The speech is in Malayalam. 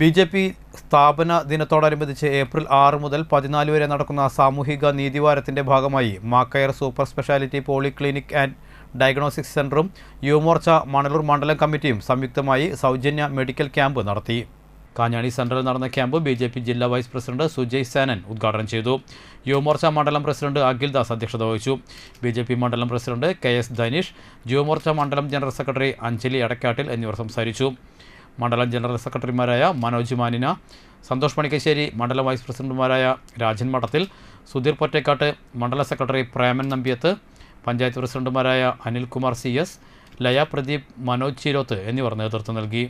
ബി ജെ പി സ്ഥാപന ദിനത്തോടനുബന്ധിച്ച് ഏപ്രിൽ ആറ് മുതൽ പതിനാല് വരെ നടക്കുന്ന സാമൂഹിക നീതിവാരത്തിൻ്റെ ഭാഗമായി Makkayar super speciality polyclinic and diagnostics സെൻറ്ററും യുവമോർച്ച മണലൂർ മണ്ഡലം കമ്മിറ്റിയും സംയുക്തമായി സൗജന്യ മെഡിക്കൽ ക്യാമ്പ് നടത്തി കാഞ്ഞാണി സെൻറ്ററിൽ നടന്ന ക്യാമ്പ് ബി ജെ പി ജില്ലാ വൈസ് പ്രസിഡന്റ് സുജയ് സേനൻ ഉദ്ഘാടനം ചെയ്തു യുവമോർച്ച മണ്ഡലം പ്രസിഡന്റ് ദാസ് അധ്യക്ഷത വഹിച്ചു ബി ജെ പി മണ്ഡലം president K S Dhanish Yuvamorcha മണ്ഡലം ജനറൽ സെക്രട്ടറി അഞ്ജലി അടക്കാട്ടിൽ എന്നിവർ സംസാരിച്ചു മണ്ഡലം ജനറൽ സെക്രട്ടറിമാരായ മനോജ് മാനിന സന്തോഷ് പണിക്കശ്ശേരി മണ്ഡല വൈസ് പ്രസിഡന്റുമാരായ രാജൻ മഠത്തിൽ സുധീർ പൊറ്റേക്കാട്ട് മണ്ഡല സെക്രട്ടറി പ്രേമൻ നമ്പ്യത്ത് പഞ്ചായത്ത് പ്രസിഡന്റുമാരായ അനിൽകുമാർ സി എസ് ലയ പ്രദീപ് മനോജ് ചിരോത്ത് എന്നിവർ നേതൃത്വം നൽകി